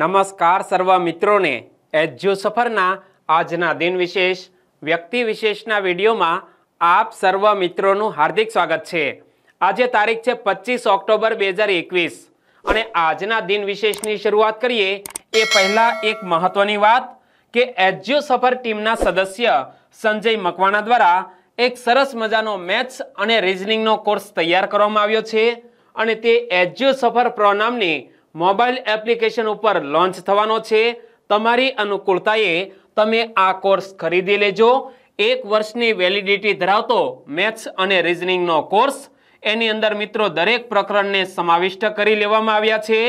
નમસ્કાર સર્વ મિત્રોને એજ્યુ સફરના આજના દિન વિશેષ વ્યક્તિ વિશેષના વિડીયોમાં આપ સર્વ મિત્રોનું હાર્દિક સ્વાગત છે આજે તારીખ છે પચીસ ઓક્ટોબર બે હજાર એકવીસ અને આજના દિન વિશેષની શરૂઆત કરીએ એ પહેલાં એક મહત્વની વાત કે એજ્યુ સફર ટીમના સદસ્ય સંજય મકવાણા દ્વારા એક સરસ મજાનો મેથ્સ અને રિઝનિંગનો કોર્સ તૈયાર કરવામાં આવ્યો છે અને તે એજ્યુ સફર પ્રો નામની મોબાઈલ એપ્લિકેશન ઉપર લોન્ચ થવાનો છે તમારી અનુકૂળતાએ તમે આ કોર્સ ખરીદી લેજો એક વર્ષની વેલિડિટી ધરાવતો મેથ્સ અને રિઝનિંગનો કોર્સ એની અંદર મિત્રો દરેક પ્રકરણને સમાવિષ્ટ કરી લેવામાં આવ્યા છે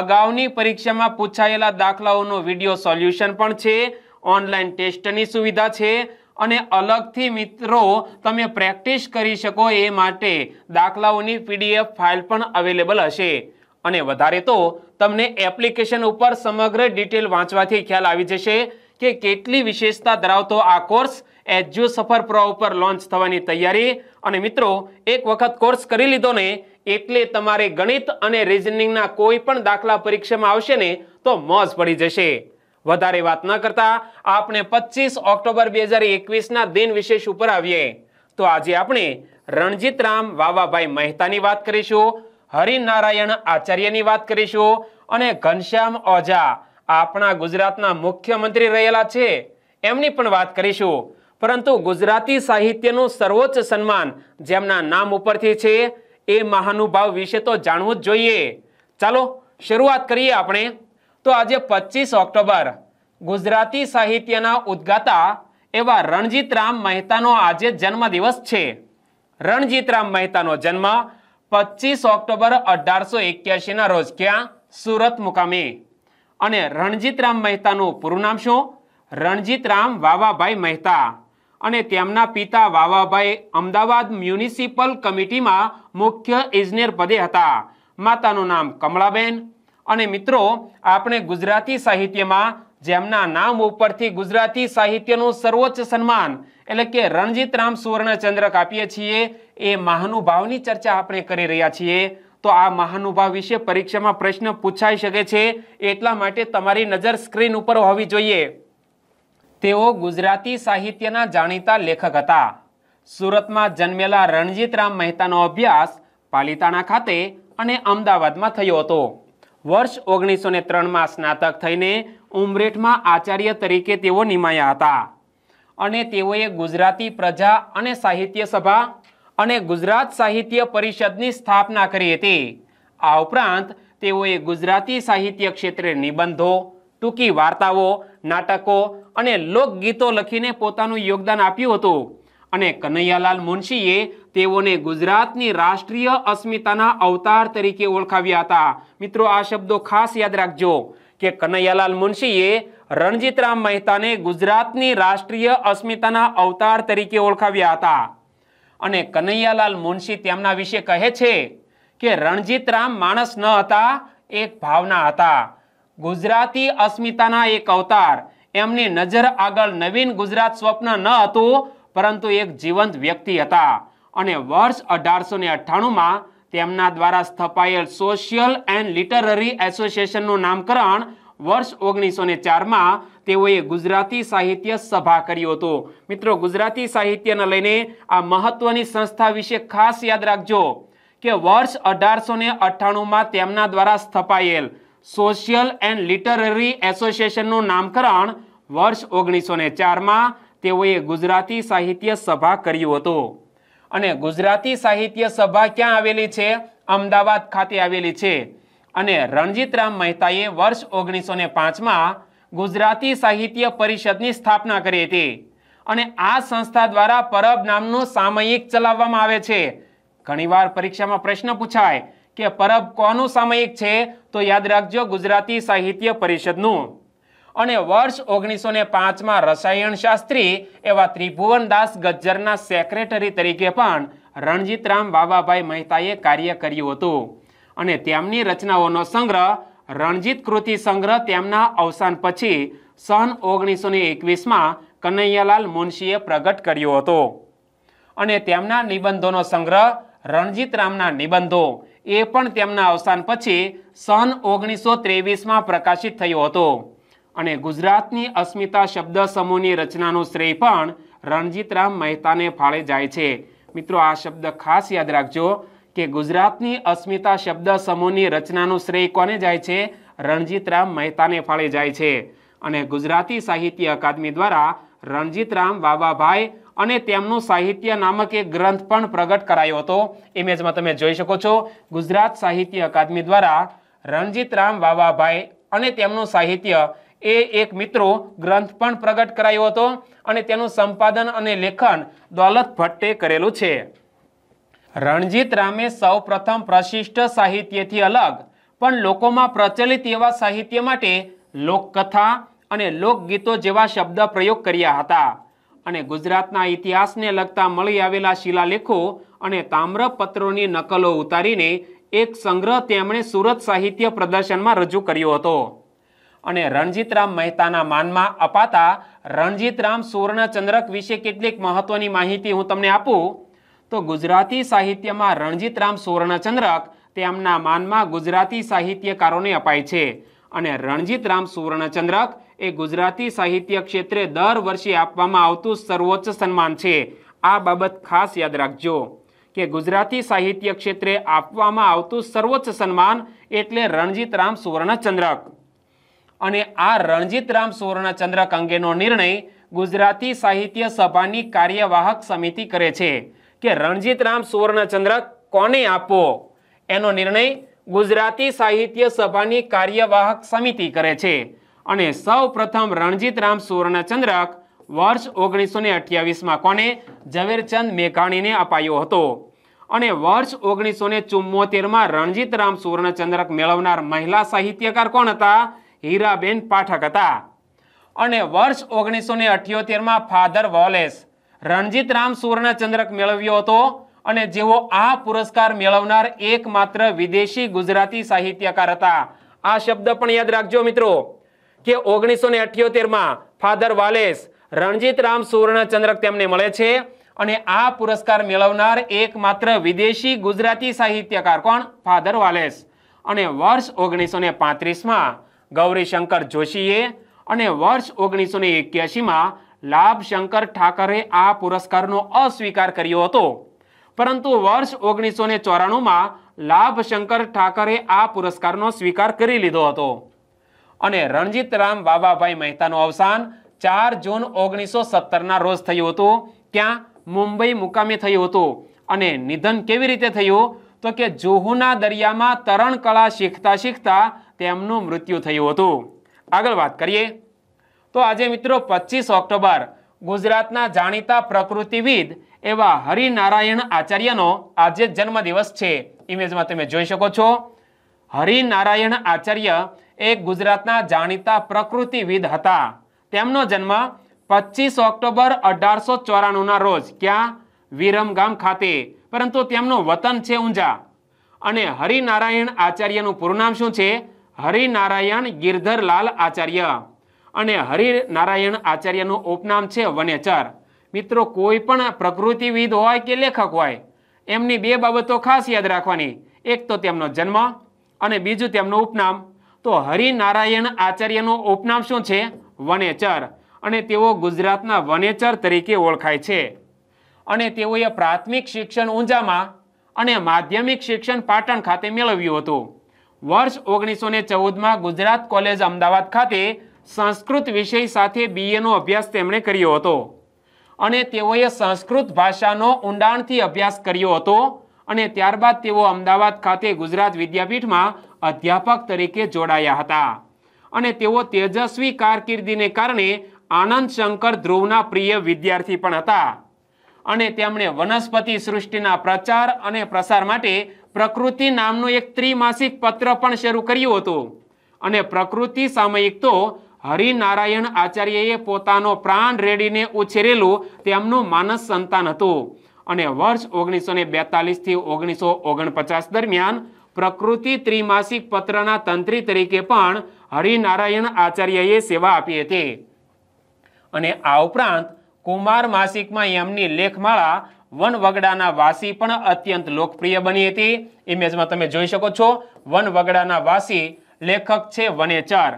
અગાઉની પરીક્ષામાં પૂછાયેલા દાખલાઓનો વિડીયો સોલ્યુશન પણ છે ઓનલાઈન ટેસ્ટની સુવિધા છે અને અલગથી મિત્રો તમે પ્રેક્ટિસ કરી શકો એ માટે દાખલાઓની પીડીએફ ફાઇલ પણ અવેલેબલ હશે અને વધારે તો તમને એપ્લિકેશન ઉપર સમગ્ર ડિટેલ વાંચવાથી ખ્યાલ આવી જશે કે કેટલી વિશેષતા ધરાવતો આ કોર્સ એજ્યુ સફર પ્રો ઉપર લોન્ચ થવાની તૈયારી અને મિત્રો એક વખત કોર્સ કરી લીધો ને એટલે તમારે ગણિત અને રિઝનિંગના કોઈ પણ દાખલા પરીક્ષામાં આવશે ને તો મોજ પડી જશે વધારે વાત ન કરતા આપણે પચીસ ઓક્ટોબર બે હજાર એકવીસના દિન વિશેષ ઉપર આવીએ તો આજે આપણે રણજીત રામ વાવાભાઈ મહેતાની વાત કરીશું હરિનારાયણ આચાર્યની વાત કરીશું અને ઘનશ્યામ ઓઝા આપણા ગુજરાતના મુખ્યમંત્રી રહેલા છે એમની પણ વાત કરીશું પરંતુ ગુજરાતી સાહિત્યનું સર્વોચ્ચ સન્માન જેમના નામ ઉપરથી છે એ મહાનુભાવ વિશે તો જાણવું જ જોઈએ ચાલો શરૂઆત કરીએ આપણે તો આજે પચીસ ઓક્ટોબર ગુજરાતી સાહિત્યના ઉદ્ગાતા એવા રણજીતરામ મહેતાનો આજે જન્મદિવસ છે રણજીતરામ મહેતાનો જન્મ પચીસ ઓક્ટોબર અઢારસો એક્યાસીના રોજ ક્યાં સુરત મુકામે અને રણજીત રામ મહેતાનું પૂરું નામ શું રણજીત રામ વાવાભાઈ મહેતા અને તેમના પિતા વાવાભાઈ અમદાવાદ મ્યુનિસિપલ કમિટીમાં મુખ્ય ઇજનેર પદે હતા માતાનું નામ કમળાબેન અને મિત્રો આપણે ગુજરાતી સાહિત્યમાં જેમના નામ ઉપરથી ગુજરાતી સાહિત્યનું સર્વોચ્ચ સન્માન એટલે કે રણજીત રામ સુવર્ણ ચંદ્રક આપીએ છીએ એ મહાનુભાવની ચર્ચા આપણે કરી રહ્યા છીએ તો આ મહાનુભાવ વિશે પરીક્ષામાં પ્રશ્ન પૂછાઈ શકે છે એટલા માટે તમારી નજર સ્ક્રીન ઉપર હોવી જોઈએ તેઓ ગુજરાતી સાહિત્યના જાણીતા લેખક હતા સુરતમાં જન્મેલા રણજીત રામ મહેતાનો અભ્યાસ પાલિતાણા ખાતે અને અમદાવાદમાં થયો હતો વર્ષ ઓગણીસો ને ત્રણમાં સ્નાતક થઈને ઉમરેઠમાં આચાર્ય તરીકે તેઓ નિમાયા હતા અને તેઓએ ગુજરાતી પ્રજા અને સાહિત્ય સભા અને ગુજરાત સાહિત્ય પરિષદની સ્થાપના કરી હતી આ ઉપરાંત તેઓએ ગુજરાતી સાહિત્ય ક્ષેત્રે નિબંધો ટૂંકી વાર્તાઓ નાટકો અને લોકગીતો લખીને પોતાનું યોગદાન આપ્યું હતું અને કનૈયાલાલ મુનશીએ તેઓને ગુજરાતની રાષ્ટ્રીય અસ્મિતાના અવતાર તરીકે ઓળખાવ્યા હતા મિત્રો આ શબ્દો ખાસ યાદ રાખજો કે કનૈયાલાલ મુનશીએ રણજીતરામ મહેતાને ગુજરાતની રાષ્ટ્રીય અસ્મિતાના અવતાર તરીકે ઓળખાવ્યા હતા અને કનૈયાલાલ મુનશી તેમના વિશે કહે છે કે રણજીતરામ માણસ ન હતા એક ભાવના હતા ગુજરાતી અસ્મિતાના એક અવતાર એમની નજર આગળ નવીન ગુજરાત સ્વપ્ન ન હતું પરંતુ એક જીવંત વ્યક્તિ હતા અને વર્ષ અઢારસો ને અઠ્ઠાણુંમાં તેમના દ્વારા સ્થપાયેલ સોશિયલ એન્ડ લિટરરી એસોસિએશનનું નામકરણ વર્ષ ઓગણીસો ને ચારમાં તેઓએ ગુજરાતી સાહિત્ય સભા કર્યો હતો મિત્રો ગુજરાતી સાહિત્યને લઈને આ મહત્વની સંસ્થા વિશે ખાસ યાદ રાખજો કે વર્ષ અઢારસો ને અઠ્ઠાણુંમાં તેમના દ્વારા સ્થપાયેલ સોશિયલ એન્ડ લિટરરી એસોસિએશનનું નામકરણ વર્ષ ઓગણીસો ને ચારમાં તેઓએ ગુજરાતી સાહિત્ય સભા કર્યું હતું અને ગુજરાતી સાહિત્ય સભા ક્યાં આવેલી છે અમદાવાદ ખાતે આવેલી છે અને રણજીતરામ મહેતાએ વર્ષ ઓગણીસો ને પાંચમાં ગુજરાતી સાહિત્ય પરિષદની સ્થાપના કરી હતી અને આ સંસ્થા દ્વારા પરબ નામનું સામયિક ચલાવવામાં આવે છે ઘણીવાર પરીક્ષામાં પ્રશ્ન પૂછાય કે પરબ કોનું સામયિક છે તો યાદ રાખજો ગુજરાતી સાહિત્ય પરિષદનું અને વર્ષ ઓગણીસો ને પાંચમાં રસાયણ શાસ્ત્રી એવા ત્રિભુવનદાસ ગજ્જરના સેક્રેટરી તરીકે પણ રણજીતરામ બાબાભાઈ મહેતાએ કાર્ય કર્યું હતું અને તેમની રચનાઓનો સંગ્રહ રણજીત કૃતિ સંગ્રહ તેમના અવસાન પછી સન ઓગણીસો ને એકવીસમાં કનૈયાલાલ મુનશીએ પ્રગટ કર્યો હતો અને તેમના નિબંધોનો સંગ્રહ રણજીત રામના નિબંધો એ પણ તેમના અવસાન પછી સન ઓગણીસો ત્રેવીસમાં પ્રકાશિત થયો હતો અને ગુજરાતની અસ્મિતા શબ્દ સમૂહની રચનાનું શ્રેય પણ રણજીત રામ મહેતાને ફાળે જાય છે મિત્રો આ શબ્દ ખાસ યાદ રાખજો કે ગુજરાતની અસ્મિતા શબ્દ સમૂહની રચનાનો શ્રેય કોને જાય છે રણજીતરામ મહેતાને ફાળે જાય છે અને ગુજરાતી સાહિત્ય અકાદમી દ્વારા રણજીતરામ વાવાભાઈ અને તેમનું સાહિત્ય નામક એક ગ્રંથ પણ પ્રગટ કરાયો હતો ઇમેજમાં તમે જોઈ શકો છો ગુજરાત સાહિત્ય અકાદમી દ્વારા રણજીતરામ વાવાભાઈ અને તેમનું સાહિત્ય એ એક મિત્રો ગ્રંથ પણ પ્રગટ કરાયો હતો અને તેનું સંપાદન અને લેખન દોલત ભટ્ટે કરેલું છે રણજીત રામે સૌ પ્રથમ પ્રશિષ્ટ સાહિત્યથી અલગ પણ લોકોમાં પ્રચલિત એવા સાહિત્ય માટે લોકકથા અને લોકગીતો જેવા શબ્દ પ્રયોગ કર્યા હતા અને ગુજરાતના ઇતિહાસને લગતા મળી આવેલા શિલાલેખો અને તામ્રપત્રોની નકલો ઉતારીને એક સંગ્રહ તેમણે સુરત સાહિત્ય પ્રદર્શનમાં રજૂ કર્યો હતો અને રણજીતરામ મહેતાના માનમાં અપાતા રણજીતરામ સુવર્ણચંદ્રક વિશે કેટલીક મહત્વની માહિતી હું તમને આપું તો ગુજરાતી સાહિત્યમાં રણજીતરામ સુવર્ણચંદ્રક તેમના માનમાં ગુજરાતી સાહિત્યકારોને અપાય છે અને રણજીતરામ સુવર્ણચંદ્રક એ ગુજરાતી સાહિત્ય ક્ષેત્રે દર વર્ષે આપવામાં આવતું સર્વોચ્ચ સન્માન છે આ બાબત ખાસ યાદ રાખજો કે ગુજરાતી સાહિત્ય ક્ષેત્રે આપવામાં આવતું સર્વોચ્ચ સન્માન એટલે રણજીતરામ સુવર્ણચંદ્રક અને આ રણજીતરામ સુવર્ણચંદ્રક અંગેનો નિર્ણય ગુજરાતી સાહિત્ય સભાની કાર્યવાહક સમિતિ કરે છે કે રણજીત રામ સુવર્ણચંદ્રક કોને આપવો એનો નિર્ણય ગુજરાતી સાહિત્ય સભાની કાર્યવાહક સમિતિ કરે છે અને સૌ પ્રથમ રામ સુવર્ણચંદ્રક વર્ષ ઓગણીસો ને અઠ્યાવીસમાં કોને ઝવેરચંદ મેઘાણીને અપાયો હતો અને વર્ષ ઓગણીસો ને ચુમ્મોતેરમાં રામ સુવર્ણચંદ્રક મેળવનાર મહિલા સાહિત્યકાર કોણ હતા હીરાબેન પાઠક હતા અને વર્ષ ઓગણીસો ને અઠ્યોતેરમાં ફાધર વોલેસ રણજીત રામ સુવર્ણચંદ્રક મેળવ્યો હતો અને જેઓ આ પુરસ્કાર મેળવનાર એકમાત્ર વિદેશી ગુજરાતી સાહિત્યકાર હતા આ શબ્દ પણ યાદ રાખજો મિત્રો કે ઓગણીસો ને અઠ્યોતેરમાં ફાધર વાલેસ રણજીત રામ સુવર્ણચંદ્રક તેમને મળે છે અને આ પુરસ્કાર મેળવનાર એકમાત્ર વિદેશી ગુજરાતી સાહિત્યકાર કોણ ફાધર વાલેસ અને વર્ષ ઓગણીસો ને પાંત્રીસમાં ગૌરીશંકર જોશીએ અને વર્ષ ઓગણીસો ને એક્યાસીમાં લાભશંકર ઠાકરે આ પુરસ્કારનો અસ્વીકાર કર્યો હતો પરંતુ વર્ષ ઓગણીસો ને ચોરાણુંમાં લાભશંકર ઠાકરે આ પુરસ્કારનો સ્વીકાર કરી લીધો હતો અને રણજીત રામ બાબાભાઈ મહેતાનું અવસાન ચાર જૂન ઓગણીસો સત્તરના રોજ થયું હતું ત્યાં મુંબઈ મુકામે થયું હતું અને નિધન કેવી રીતે થયું તો કે જુહુના દરિયામાં તરણ કળા શીખતા શીખતા તેમનું મૃત્યુ થયું હતું આગળ વાત કરીએ તો આજે મિત્રો પચીસ ઓક્ટોબર ગુજરાતના જાણીતા પ્રકૃતિવિદ એવા હરિનારાયણ આચાર્યનો આજે જન્મદિવસ છે ઇમેજમાં તમે જોઈ શકો છો હરિનારાયણ આચાર્ય એ ગુજરાતના જાણીતા પ્રકૃતિવિદ હતા તેમનો જન્મ પચીસ ઓક્ટોબર અઢારસો ચોરાણુંના રોજ ક્યાં વિરમગામ ખાતે પરંતુ તેમનું વતન છે ઊંઝા અને હરિનારાયણ આચાર્યનું પૂરું નામ શું છે હરિનારાયણ ગિરધરલાલ આચાર્ય અને હરિનારાયણ આચાર્યનું ઉપનામ છે વનેચર મિત્રો કોઈ પણ પ્રકૃતિવિદ હોય કે લેખક હોય એમની બે બાબતો ખાસ યાદ રાખવાની એક તો તેમનો જન્મ અને બીજું તેમનું ઉપનામ તો હરિનારાયણ આચાર્યનું ઉપનામ શું છે વનેચર અને તેઓ ગુજરાતના વનેચર તરીકે ઓળખાય છે અને તેઓએ પ્રાથમિક શિક્ષણ ઊંઝામાં અને માધ્યમિક શિક્ષણ પાટણ ખાતે મેળવ્યું હતું વર્ષ ઓગણીસો ચૌદમાં ગુજરાત કોલેજ અમદાવાદ ખાતે સંસ્કૃત વિષય સાથે બીએનો અભ્યાસ તેમણે કર્યો હતો અને તેઓએ સંસ્કૃત ભાષાનો ઊંડાણથી અભ્યાસ કર્યો હતો અને ત્યારબાદ તેઓ અમદાવાદ ખાતે ગુજરાત વિદ્યાપીઠમાં અધ્યાપક તરીકે જોડાયા હતા અને તેઓ તેજસ્વી કારકિર્દીને કારણે આનંદ શંકર ધ્રુવના પ્રિય વિદ્યાર્થી પણ હતા અને તેમણે વનસ્પતિ સૃષ્ટિના પ્રચાર અને પ્રસાર માટે પ્રકૃતિ નામનું એક ત્રિમાસિક પત્ર પણ શરૂ કર્યું હતું અને પ્રકૃતિ સામયિક તો હરિનારાયણ આચાર્યએ પોતાનો પ્રાણ રેડીને ઉછેરેલું તેમનું માનસ સંતાન હતું અને વર્ષ ઓગણીસો ને બેતાલીસથી ઓગણીસો ઓગણપચાસ દરમિયાન પ્રકૃતિ ત્રિમાસિક પત્રના તંત્રી તરીકે પણ હરિનારાયણ આચાર્યએ સેવા આપી હતી અને આ ઉપરાંત કુમાર માસિકમાં એમની લેખમાળા વનવગડાના વાસી પણ અત્યંત લોકપ્રિય બની હતી ઇમેજમાં તમે જોઈ શકો છો વનવગડાના વાસી લેખક છે વનેચર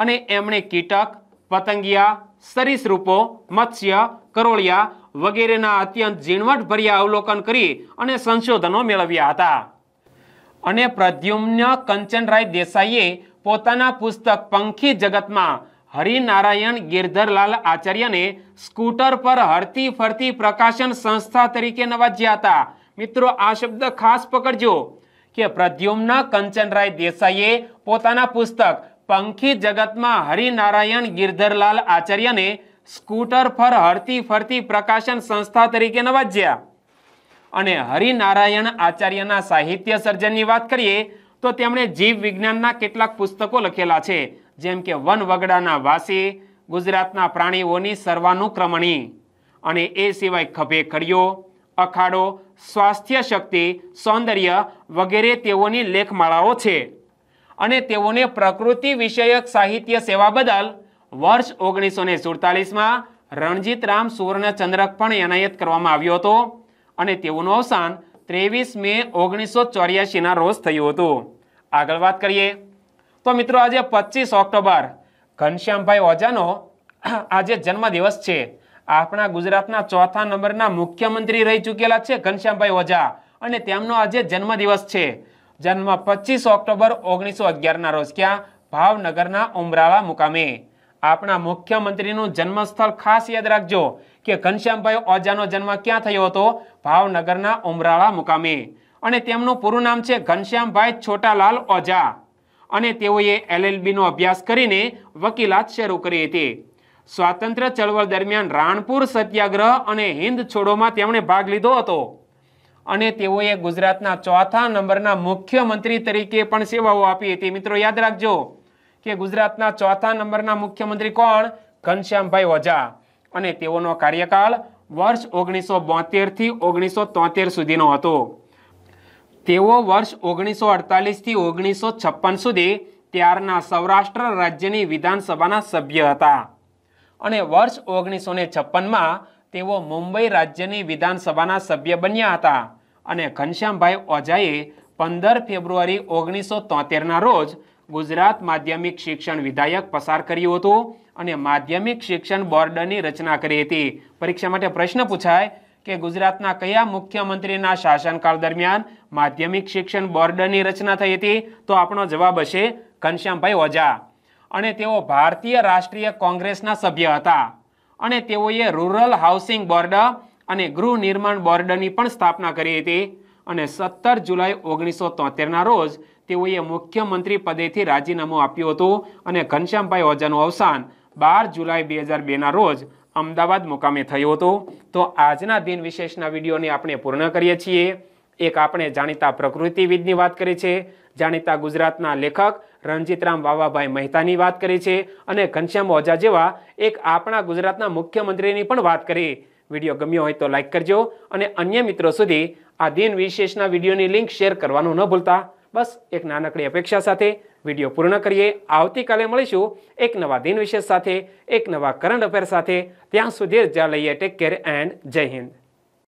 અને એમણે કીટક પતંગિયા સરીસૃપો મત્સ્ય કરોળિયા વગેરેના અત્યંત ઝીણવટભર્યા અવલોકન કરી અને સંશોધનો મેળવ્યા હતા અને પ્રદ્યુમ્ન કંચનરાય દેસાઈએ પોતાના પુસ્તક પંખી જગતમાં હરિનારાયણ ગિરધરલાલ આચાર્યને સ્કૂટર પર હરતી ફરતી પ્રકાશન સંસ્થા તરીકે નવાજ્યા હતા મિત્રો આ શબ્દ ખાસ પકડજો કે પ્રદ્યુમ્ન કંચનરાય દેસાઈએ પોતાના પુસ્તક પંખી જગતમાં હરિનારાયણ ગિરધરલાલ આચાર્યને સ્કૂટર પર હરતી ફરતી પ્રકાશન સંસ્થા તરીકે નવાજ્યા અને હરિનારાયણ આચાર્યના સાહિત્ય સર્જનની વાત કરીએ તો તેમણે જીવ વિજ્ઞાનના કેટલાક પુસ્તકો લખેલા છે જેમ કે વન વગડાના વાસી ગુજરાતના પ્રાણીઓની સર્વાનુક્રમણી અને એ સિવાય ખભે ખડીઓ અખાડો સ્વાસ્થ્ય શક્તિ સૌંદર્ય વગેરે તેઓની લેખમાળાઓ છે અને તેઓને પ્રકૃતિ વિષયક સાહિત્ય સેવા બદલ વર્ષ ઓગણીસો ને સુડતાલીસમાં રામ સુવર્ણચંદ્રક પણ એનાયત કરવામાં આવ્યો હતો અને તેઓનું અવસાન ત્રેવીસ મે ઓગણીસો ચોર્યાસીના રોજ થયું હતું આગળ વાત કરીએ તો મિત્રો આજે પચીસ ઓક્ટોબર ઘનશ્યામભાઈ ઓજાનો આજે જન્મદિવસ છે આપણા ગુજરાતના ચોથા નંબરના મુખ્યમંત્રી રહી ચૂકેલા છે ઘનશ્યામભાઈ ઓઝા અને તેમનો આજે જન્મદિવસ છે જન્મ પચીસ ઓક્ટોબર ઓગણીસો અગિયારના રોજ ક્યાં ભાવનગરના ઉમરાળા મુકામે આપણા મુખ્યમંત્રીનું જન્મસ્થળ ખાસ યાદ રાખજો કે ઘનશ્યામભાઈ ઓઝાનો જન્મ ક્યાં થયો હતો ભાવનગરના ઉમરાળા મુકામે અને તેમનું પૂરું નામ છે ઘનશ્યામભાઈ છોટાલાલ ઓઝા અને તેઓએ એલએલબીનો અભ્યાસ કરીને વકીલાત શરૂ કરી હતી સ્વાતંત્ર્ય ચળવળ દરમિયાન રાણપુર સત્યાગ્રહ અને હિન્દ છોડોમાં તેમણે ભાગ લીધો હતો અને તેઓએ ગુજરાતના ચોથા નંબરના મુખ્યમંત્રી તરીકે પણ સેવાઓ આપી હતી મિત્રો યાદ રાખજો કે ગુજરાતના ચોથા નંબરના મુખ્યમંત્રી કોણ ઘનશ્યામભાઈ ઓઝા અને તેઓનો કાર્યકાળ વર્ષ ઓગણીસો બોતેરથી ઓગણીસો તોતેર સુધીનો હતો તેઓ વર્ષ ઓગણીસો અડતાલીસથી ઓગણીસો છપ્પન સુધી ત્યારના સૌરાષ્ટ્ર રાજ્યની વિધાનસભાના સભ્ય હતા અને વર્ષ ઓગણીસો ને છપ્પનમાં તેઓ મુંબઈ રાજ્યની વિધાનસભાના સભ્ય બન્યા હતા અને ઘનશ્યામભાઈ ઓઝાએ પંદર ફેબ્રુઆરી ઓગણીસો તોતેરના રોજ ગુજરાત માધ્યમિક શિક્ષણ વિધાયક પસાર કર્યું હતું અને માધ્યમિક શિક્ષણ બોર્ડની રચના કરી હતી પરીક્ષા માટે પ્રશ્ન પૂછાય કે ગુજરાતના કયા મુખ્યમંત્રીના શાસનકાળ દરમિયાન માધ્યમિક શિક્ષણ બોર્ડની રચના થઈ હતી તો આપણો જવાબ હશે ઘનશ્યામભાઈ ઓઝા અને તેઓ ભારતીય રાષ્ટ્રીય કોંગ્રેસના સભ્ય હતા અને તેઓએ રૂરલ હાઉસિંગ બોર્ડ અને ગૃહ નિર્માણ બોર્ડની પણ સ્થાપના કરી હતી અને સત્તર જુલાઈ ઓગણીસો તોતેરના રોજ તેઓએ મુખ્યમંત્રી પદેથી રાજીનામું આપ્યું હતું અને ઘનશ્યામભાઈ ઓજાનું અવસાન બાર જુલાઈ બે હજાર બેના રોજ અમદાવાદ મુકામે થયું હતું તો આજના દિન વિશેષના વિડીયોને આપણે પૂર્ણ કરીએ છીએ એક આપણે જાણીતા પ્રકૃતિવિદની વાત કરી છે જાણીતા ગુજરાતના લેખક રણજીતરામ વાવાભાઈ મહેતાની વાત કરી છે અને ઘનશ્યામ ઓઝા જેવા એક આપણા ગુજરાતના મુખ્યમંત્રીની પણ વાત કરી વિડીયો ગમ્યો હોય તો લાઇક કરજો અને અન્ય મિત્રો સુધી આ દિન વિશેષના વિડીયોની લિંક શેર કરવાનું ન ભૂલતા બસ એક નાનકડી અપેક્ષા સાથે વિડીયો પૂર્ણ કરીએ આવતીકાલે મળીશું એક નવા દિન વિશેષ સાથે એક નવા કરંટ અફેર સાથે ત્યાં સુધી જા લઈએ ટેક કેર એન્ડ જય હિન્દ